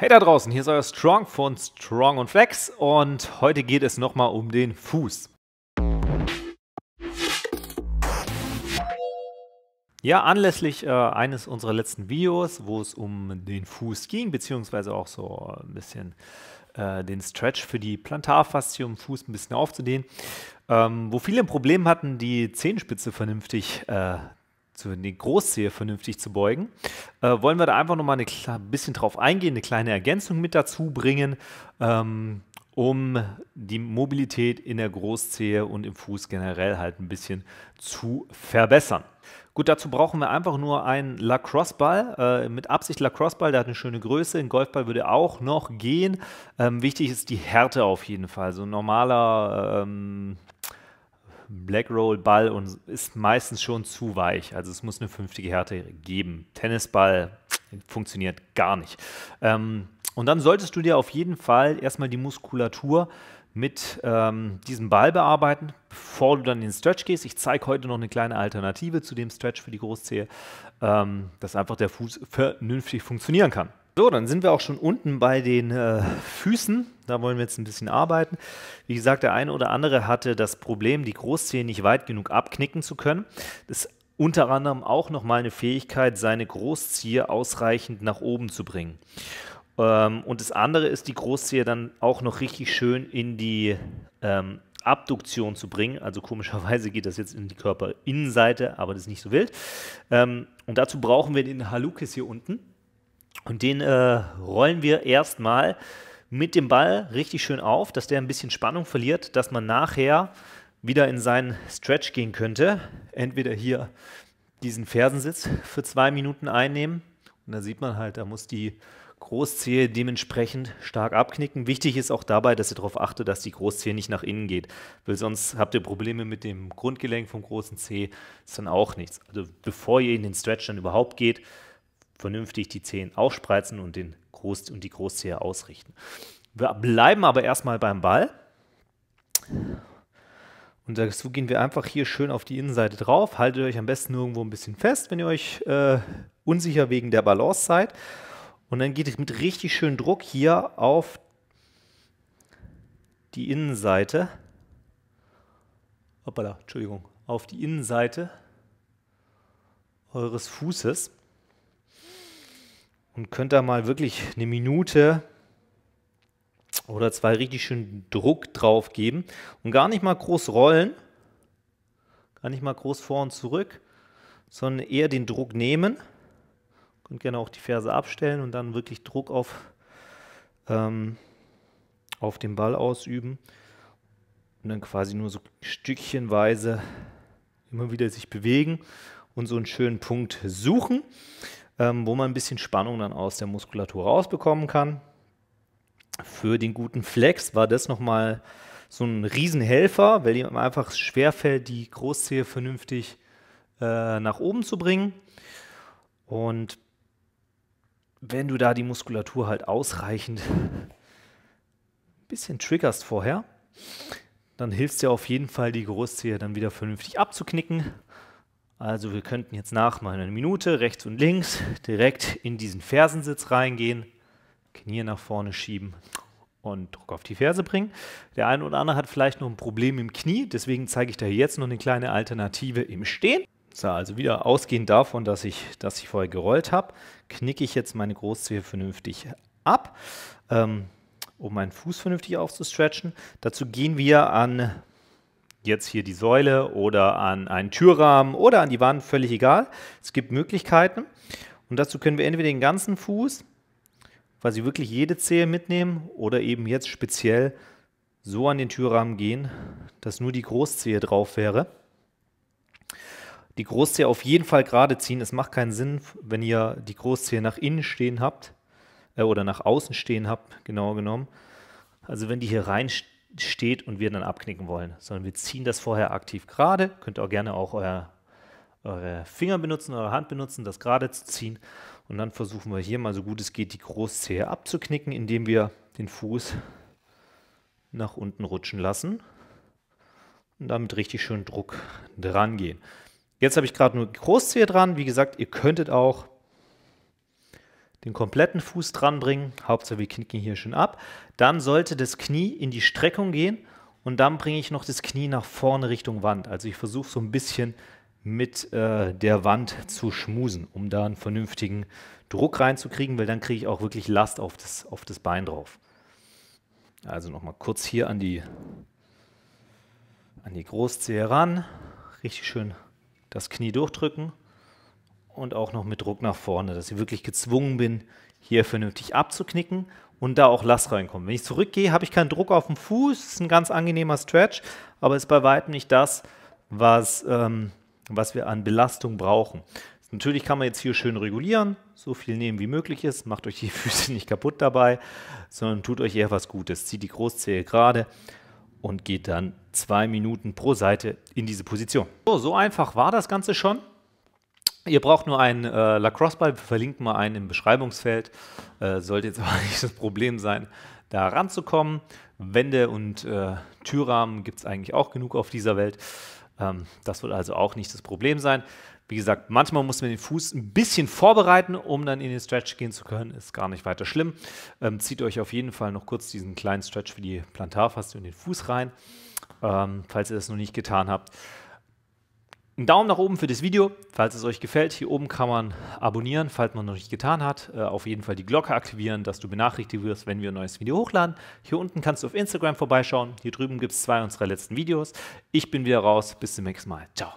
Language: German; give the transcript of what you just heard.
Hey da draußen, hier ist euer Strong von Strong und Flex und heute geht es nochmal um den Fuß. Ja, anlässlich äh, eines unserer letzten Videos, wo es um den Fuß ging, beziehungsweise auch so ein bisschen äh, den Stretch für die Plantarfaszie, um den Fuß ein bisschen aufzudehnen, ähm, wo viele ein Problem hatten, die Zehenspitze vernünftig äh, zu den Großzehe vernünftig zu beugen, äh, wollen wir da einfach nochmal ein bisschen drauf eingehen, eine kleine Ergänzung mit dazu bringen, ähm, um die Mobilität in der Großzehe und im Fuß generell halt ein bisschen zu verbessern. Gut, dazu brauchen wir einfach nur einen Lacrosse-Ball, äh, mit Absicht Lacrosse-Ball, der hat eine schöne Größe. Ein Golfball würde auch noch gehen. Ähm, wichtig ist die Härte auf jeden Fall. So ein normaler ähm, Blackroll-Ball und ist meistens schon zu weich. Also es muss eine fünftige Härte geben. Tennisball funktioniert gar nicht. Ähm, und dann solltest du dir auf jeden Fall erstmal die Muskulatur mit ähm, diesem Ball bearbeiten, bevor du dann in den Stretch gehst. Ich zeige heute noch eine kleine Alternative zu dem Stretch für die Großzehe, ähm, dass einfach der Fuß vernünftig funktionieren kann. So, dann sind wir auch schon unten bei den äh, Füßen. Da wollen wir jetzt ein bisschen arbeiten. Wie gesagt, der eine oder andere hatte das Problem, die Großzehen nicht weit genug abknicken zu können. Das ist unter anderem auch nochmal eine Fähigkeit, seine Großziehe ausreichend nach oben zu bringen. Ähm, und das andere ist, die Großziehe dann auch noch richtig schön in die ähm, Abduktion zu bringen. Also komischerweise geht das jetzt in die Körperinnenseite, aber das ist nicht so wild. Ähm, und dazu brauchen wir den Halukis hier unten. Und den äh, rollen wir erstmal mit dem Ball richtig schön auf, dass der ein bisschen Spannung verliert, dass man nachher wieder in seinen Stretch gehen könnte. Entweder hier diesen Fersensitz für zwei Minuten einnehmen. Und da sieht man halt, da muss die Großzehe dementsprechend stark abknicken. Wichtig ist auch dabei, dass ihr darauf achtet, dass die Großzehe nicht nach innen geht, weil sonst habt ihr Probleme mit dem Grundgelenk vom großen Zeh, ist dann auch nichts. Also bevor ihr in den Stretch dann überhaupt geht, vernünftig die Zehen aufspreizen und, den Groß und die Großzehe ausrichten. Wir bleiben aber erstmal beim Ball. Und dazu gehen wir einfach hier schön auf die Innenseite drauf. Haltet euch am besten irgendwo ein bisschen fest, wenn ihr euch äh, unsicher wegen der Balance seid. Und dann geht es mit richtig schön Druck hier auf die Innenseite. Hoppala, Entschuldigung. Auf die Innenseite eures Fußes und könnt da mal wirklich eine Minute oder zwei richtig schön Druck drauf geben und gar nicht mal groß rollen, gar nicht mal groß vor und zurück, sondern eher den Druck nehmen. Könnt gerne auch die Ferse abstellen und dann wirklich Druck auf, ähm, auf den Ball ausüben und dann quasi nur so stückchenweise immer wieder sich bewegen und so einen schönen Punkt suchen ähm, wo man ein bisschen Spannung dann aus der Muskulatur rausbekommen kann. Für den guten Flex war das nochmal so ein Riesenhelfer, weil ihm einfach schwerfällt, die Großzehe vernünftig äh, nach oben zu bringen. Und wenn du da die Muskulatur halt ausreichend ein bisschen triggerst vorher, dann hilft es dir auf jeden Fall, die Großzehe dann wieder vernünftig abzuknicken also wir könnten jetzt nach mal einer Minute rechts und links direkt in diesen Fersensitz reingehen, Knie nach vorne schieben und Druck auf die Ferse bringen. Der eine oder andere hat vielleicht noch ein Problem im Knie, deswegen zeige ich da jetzt noch eine kleine Alternative im Stehen. So, also wieder ausgehend davon, dass ich, dass ich vorher gerollt habe, knicke ich jetzt meine Großzehe vernünftig ab, ähm, um meinen Fuß vernünftig aufzustretchen. Dazu gehen wir an jetzt hier die Säule oder an einen Türrahmen oder an die Wand, völlig egal. Es gibt Möglichkeiten. Und dazu können wir entweder den ganzen Fuß, quasi wirklich jede Zehe mitnehmen oder eben jetzt speziell so an den Türrahmen gehen, dass nur die Großzehe drauf wäre. Die Großzehe auf jeden Fall gerade ziehen. Es macht keinen Sinn, wenn ihr die Großzehe nach innen stehen habt äh, oder nach außen stehen habt, genauer genommen. Also wenn die hier rein steht und wir dann abknicken wollen, sondern wir ziehen das vorher aktiv gerade. Könnt auch gerne auch euer, eure Finger benutzen, eure Hand benutzen, das gerade zu ziehen. Und dann versuchen wir hier mal so gut es geht, die Großzehe abzuknicken, indem wir den Fuß nach unten rutschen lassen und damit richtig schön Druck dran gehen. Jetzt habe ich gerade nur Großzehe dran. Wie gesagt, ihr könntet auch den kompletten Fuß dranbringen, Hauptsache wir knicken hier schön ab. Dann sollte das Knie in die Streckung gehen und dann bringe ich noch das Knie nach vorne Richtung Wand. Also ich versuche so ein bisschen mit äh, der Wand zu schmusen, um da einen vernünftigen Druck reinzukriegen, weil dann kriege ich auch wirklich Last auf das, auf das Bein drauf. Also nochmal kurz hier an die, an die Großzehe ran, richtig schön das Knie durchdrücken und auch noch mit Druck nach vorne, dass ich wirklich gezwungen bin, hier vernünftig abzuknicken und da auch Last reinkommt. Wenn ich zurückgehe, habe ich keinen Druck auf dem Fuß, ist ein ganz angenehmer Stretch, aber ist bei weitem nicht das, was, ähm, was wir an Belastung brauchen. Natürlich kann man jetzt hier schön regulieren, so viel nehmen wie möglich ist, macht euch die Füße nicht kaputt dabei, sondern tut euch eher was Gutes. Zieht die Großzehe gerade und geht dann zwei Minuten pro Seite in diese Position. So, so einfach war das Ganze schon. Ihr braucht nur einen äh, Lacrosse-Ball, wir verlinken mal einen im Beschreibungsfeld. Äh, sollte jetzt aber nicht das Problem sein, da ranzukommen. Wände und äh, Türrahmen gibt es eigentlich auch genug auf dieser Welt. Ähm, das wird also auch nicht das Problem sein. Wie gesagt, manchmal muss man den Fuß ein bisschen vorbereiten, um dann in den Stretch gehen zu können. Ist gar nicht weiter schlimm. Ähm, zieht euch auf jeden Fall noch kurz diesen kleinen Stretch für die Plantarfaste und den Fuß rein, ähm, falls ihr das noch nicht getan habt. Ein Daumen nach oben für das Video, falls es euch gefällt. Hier oben kann man abonnieren, falls man noch nicht getan hat. Äh, auf jeden Fall die Glocke aktivieren, dass du benachrichtigt wirst, wenn wir ein neues Video hochladen. Hier unten kannst du auf Instagram vorbeischauen. Hier drüben gibt es zwei unserer letzten Videos. Ich bin wieder raus. Bis zum nächsten Mal. Ciao.